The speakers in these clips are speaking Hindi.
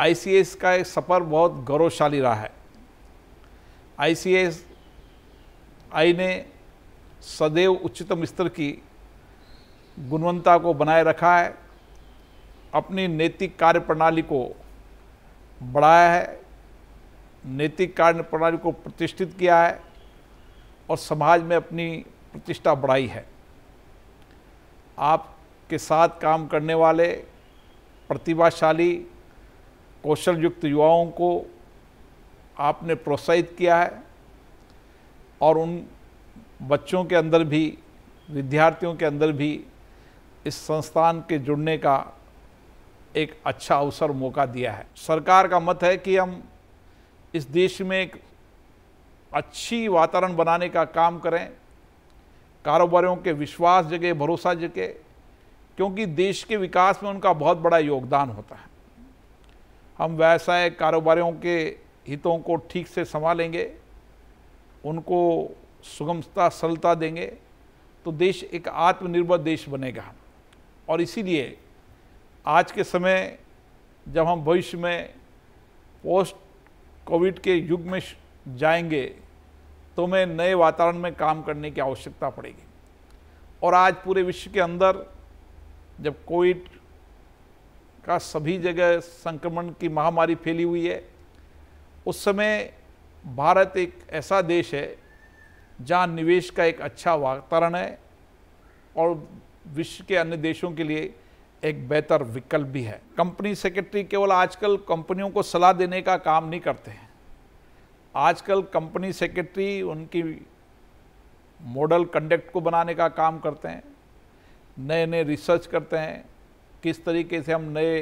आईसीएस का एक सफ़र बहुत गौरवशाली रहा है आईसीएस आई ने सदैव उच्चतम स्तर की गुणवत्ता को बनाए रखा है अपनी नैतिक कार्य प्रणाली को बढ़ाया है नैतिक कार्य प्रणाली को प्रतिष्ठित किया है और समाज में अपनी प्रतिष्ठा बढ़ाई है आपके साथ काम करने वाले प्रतिभाशाली कौशल युक्त युवाओं को आपने प्रोत्साहित किया है और उन बच्चों के अंदर भी विद्यार्थियों के अंदर भी इस संस्थान के जुड़ने का एक अच्छा अवसर मौका दिया है सरकार का मत है कि हम इस देश में एक अच्छी वातावरण बनाने का काम करें कारोबारियों के विश्वास जगे भरोसा जगे क्योंकि देश के विकास में उनका बहुत बड़ा योगदान होता है हम व्यवसाय कारोबारियों के हितों को ठीक से संभालेंगे उनको सुगमता सरलता देंगे तो देश एक आत्मनिर्भर देश बनेगा और इसीलिए आज के समय जब हम भविष्य में पोस्ट कोविड के युग में जाएंगे तो हमें नए वातावरण में काम करने की आवश्यकता पड़ेगी और आज पूरे विश्व के अंदर जब कोविड का सभी जगह संक्रमण की महामारी फैली हुई है उस समय भारत एक ऐसा देश है जहाँ निवेश का एक अच्छा वातावरण है और विश्व के अन्य देशों के लिए एक बेहतर विकल्प भी है कंपनी सेक्रेटरी केवल आजकल कंपनियों को सलाह देने का काम नहीं करते हैं आजकल कंपनी सेक्रेटरी उनकी मॉडल कंडक्ट को बनाने का काम करते हैं नए नए रिसर्च करते हैं किस तरीके से हम नए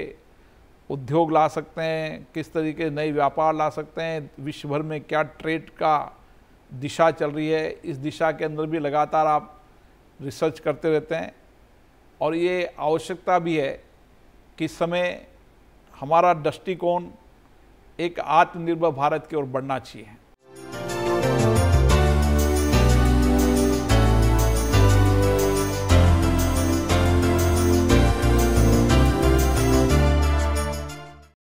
उद्योग ला सकते हैं किस तरीके नए व्यापार ला सकते हैं विश्व भर में क्या ट्रेड का दिशा चल रही है इस दिशा के अंदर भी लगातार आप रिसर्च करते रहते हैं और ये आवश्यकता भी है कि समय हमारा दृष्टिकोण एक आत्मनिर्भर भारत की ओर बढ़ना चाहिए